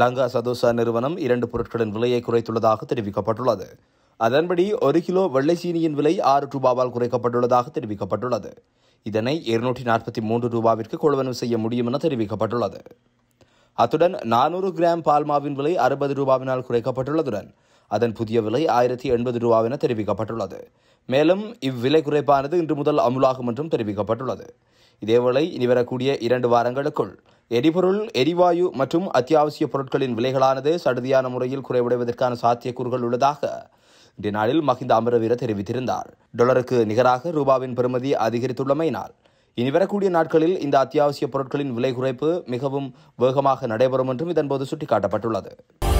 லங்கா சதோசா நிறுவனம் இரண்டு பொருட்களின் விலையை குறைத்துள்ளதாக தெரிவிக்கப்பட்டுள்ளது அதன்படி ஒரு கிலோ வெள்ளை சீனியின் விலை ஆறு ரூபாவால் குறைக்கப்பட்டுள்ளதாக தெரிவிக்கப்பட்டுள்ளது இதனை இருநூற்றி நாற்பத்தி மூன்று ரூபாவிற்கு கொள்வனவு செய்ய முடியும் என தெரிவிக்கப்பட்டுள்ளது அத்துடன் நானூறு கிராம் பால்மாவின் விலை அறுபது ரூபாவினால் குறைக்கப்பட்டுள்ளதுடன் அதன் புதிய விலை ஆயிரத்தி எண்பது ரூபாவென தெரிவிக்கப்பட்டுள்ளது மேலும் இவ்விலை குறைப்பானது இன்று முதல் அமுலாகும் என்றும் தெரிவிக்கப்பட்டுள்ளது இதேவேளை இனி வரக்கூடிய இரண்டு வாரங்களுக்குள் எரிபொருள் எரிவாயு மற்றும் அத்தியாவசிய பொருட்களின் விலைகளானது சடுதியான முறையில் குறைவடைவதற்கான சாத்தியக்கூறுகள் உள்ளதாக இன்றைய நாளில் மஹிந்த அமரவீர தெரிவித்திருந்தார் டொலருக்கு நிகராக ரூபாவின் பெறுமதி அதிகரித்துள்ளமையினால் இனி வரக்கூடிய நாட்களில் இந்த அத்தியாவசிய பொருட்களின் விலை குறைப்பு மிகவும் வேகமாக நடைபெறும் என்றும் இதன்போது சுட்டிக்காட்டப்பட்டுள்ளது